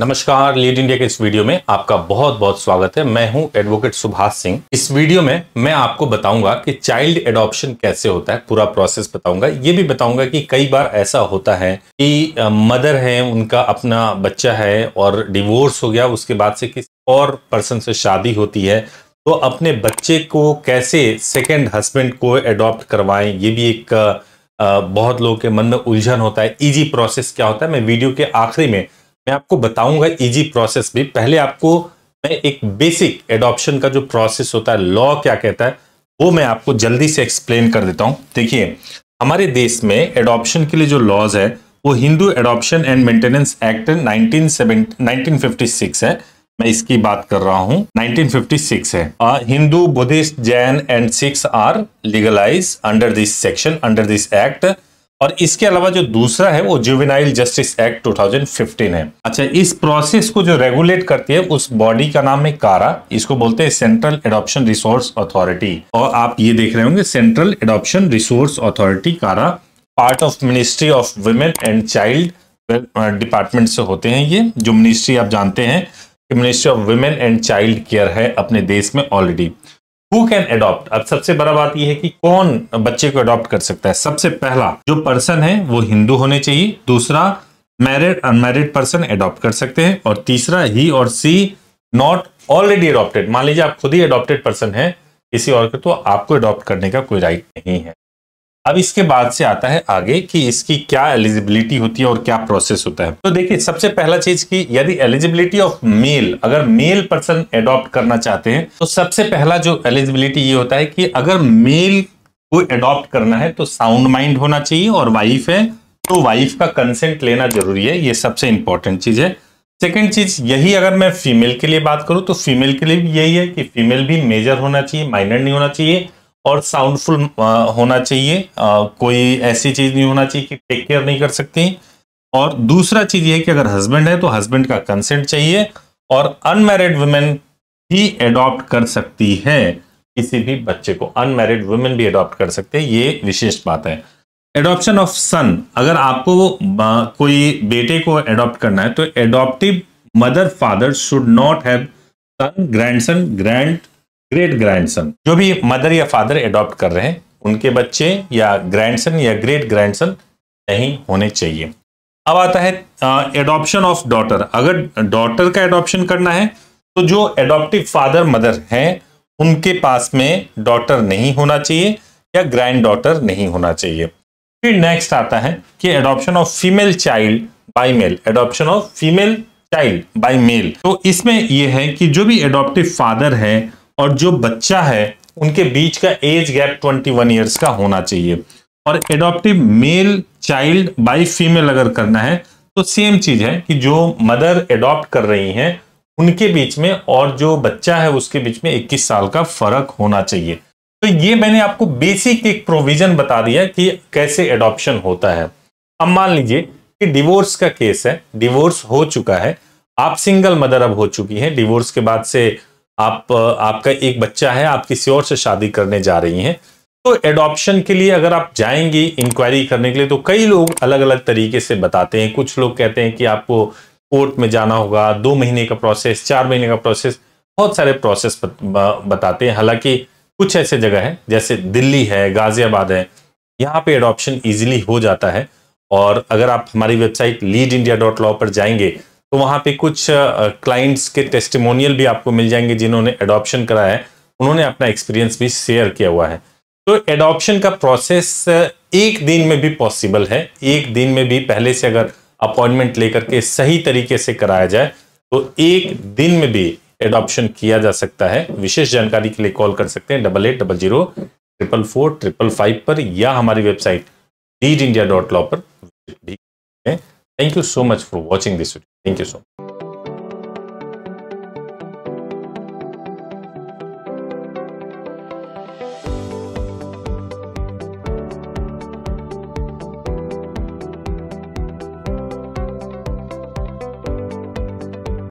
नमस्कार lead India के इस वीडियो में आपका बहुत बहुत स्वागत है मैं हूं एडवोकेट सुभाष सिंह इस वीडियो में मैं आपको बताऊंगा कि चाइल्ड एडॉप्शन कैसे होता है पूरा प्रोसेस बताऊंगा ये भी बताऊंगा कि कई बार ऐसा होता है कि मदर है उनका अपना बच्चा है और डिवोर्स हो गया उसके बाद से किसी और पर्सन से शादी होती है तो अपने बच्चे को कैसे सेकेंड हस्बैंड को एडॉप्ट करवाएं ये भी एक बहुत लोगों के मन में उलझन होता है इजी प्रोसेस क्या होता है मैं वीडियो के आखिरी में मैं आपको बताऊंगा इजी प्रोसेस भी पहले आपको मैं एक बेसिक एडॉप्शन का जो प्रोसेस होता है लॉ क्या कहता है वो मैं आपको जल्दी से एक्सप्लेन कर देता हूँ देखिए हमारे देश में एडॉप्शन के लिए जो लॉज है वो Hindu adoption and maintenance act nineteen seven है मैं इसकी बात कर रहा हूँ 1956 है Hindu Buddhist Jain and Sikhs are legalise under this section under this act और इसके अलावा जो दूसरा है वो जुवेनाइल जस्टिस एक्ट 2015 है अच्छा इस प्रोसेस को जो रेगुलेट करती है उस बॉडी का नाम है कारा इसको बोलते हैं सेंट्रल एडॉप्शन रिसोर्स अथॉरिटी और आप ये देख रहे होंगे central adoption resource authority CARA part of ministry of women and child department से होते हैं ये जो मिनिस्ट्री आप जानते हैं कि ministry of women and child care है अपने देश में ऑलरेडी हु कैन अडॉप्ट अब सबसे बड़ा बात यह है कि कौन बच्चे को अडॉप्ट कर सकता है सबसे पहला जो पर्सन है वो हिंदू होने चाहिए दूसरा मैरिड अनमैरिड पर्सन अडॉप्ट कर सकते हैं और तीसरा ही और सी नॉट ऑलरेडी अडॉप्टेड मान लीजिए आप खुद ही अडॉप्टेड पर्सन है किसी और के तो आपको अडॉप्ट करने का कोई राइट नहीं है अब इसके बाद से आता है आगे कि इसकी क्या एलिजिबिलिटी होती है और क्या प्रोसेस होता है तो देखिए सबसे पहला चीज की यदि एलिजिबिलिटी ऑफ मेल अगर मेल पर्सन एडॉप्ट करना चाहते हैं तो सबसे पहला जो एलिजिबिलिटी ये होता है कि अगर मेल को एडॉप्ट करना है तो साउंड माइंड होना चाहिए और वाइफ है तो वाइफ का कंसेंट लेना जरूरी है ये सबसे इंपॉर्टेंट चीज है सेकेंड चीज यही अगर मैं फीमेल के लिए बात करूँ तो फीमेल के लिए भी यही है कि फीमेल भी मेजर होना चाहिए माइनर नहीं होना चाहिए और साउंडफुल होना चाहिए आ, कोई ऐसी चीज़ नहीं होना चाहिए कि टेक केयर नहीं कर सकती और दूसरा चीज़ ये कि अगर हस्बैंड है तो हस्बैंड का कंसेंट चाहिए और अनमेरिड वुमेन ही एडॉप्ट कर सकती है किसी भी बच्चे को अनमेरिड वुमेन भी एडॉप्ट कर सकते हैं ये विशेष बात है एडॉप्शन ऑफ सन अगर आपको कोई बेटे को एडॉप्ट करना है तो adoptive mother father should not have son son grand great grandson जो भी मदर या फादर एडॉप्ट कर रहे हैं उनके बच्चे या ग्रैंडसन या ग्रेट ग्रैंडसन नहीं होने चाहिए अब आता है एडॉप्शन ऑफ डॉटर अगर डॉटर का एडॉप्शन करना है तो जो एडॉप्टिव फादर मदर हैं उनके पास में डॉटर नहीं होना चाहिए या ग्रैंड डॉटर नहीं होना चाहिए फिर नेक्स्ट आता है कि adoption of female child by male adoption of female child by male तो इसमें यह है कि जो भी एडॉप्टिव फादर है और जो बच्चा है उनके बीच का एज गैप 21 ईयर्स का होना चाहिए और adoptive male child by female अगर करना है तो सेम चीज है कि जो मदर एडॉप्ट कर रही हैं उनके बीच में और जो बच्चा है उसके बीच में 21 साल का फर्क होना चाहिए तो ये मैंने आपको बेसिक एक प्रोविजन बता दिया कि कैसे एडॉप्शन होता है अब मान लीजिए कि डिवोर्स का केस है डिवोर्स हो चुका है आप सिंगल मदर अब हो चुकी हैं डिवोर्स के बाद से आप आपका एक बच्चा है आप किसी और से शादी करने जा रही हैं तो एडॉप्शन के लिए अगर आप जाएंगी इंक्वायरी करने के लिए तो कई लोग अलग अलग तरीके से बताते हैं कुछ लोग कहते हैं कि आपको कोर्ट में जाना होगा दो महीने का प्रोसेस चार महीने का प्रोसेस बहुत सारे प्रोसेस बताते हैं हालांकि कुछ ऐसे जगह है जैसे दिल्ली है गाजियाबाद है यहाँ पे एडॉप्शन ईजिली हो जाता है और अगर आप हमारी website lead India dot law पर जाएंगे तो वहाँ पे कुछ क्लाइंट्स के टेस्टिमोनियल भी आपको मिल जाएंगे जिन्होंने एडॉप्शन कराया है उन्होंने अपना एक्सपीरियंस भी शेयर किया हुआ है तो एडॉप्शन का प्रोसेस एक दिन में भी पॉसिबल है एक दिन में भी पहले से अगर अपॉइंटमेंट लेकर के सही तरीके से कराया जाए तो एक दिन में भी एडॉप्शन किया जा सकता है विशेष जानकारी के लिए कॉल कर सकते हैं double eight double zero triple four triple five पर या हमारी website deed India dot law पर विजिट भी thank you so much for watching this video Thank you so much.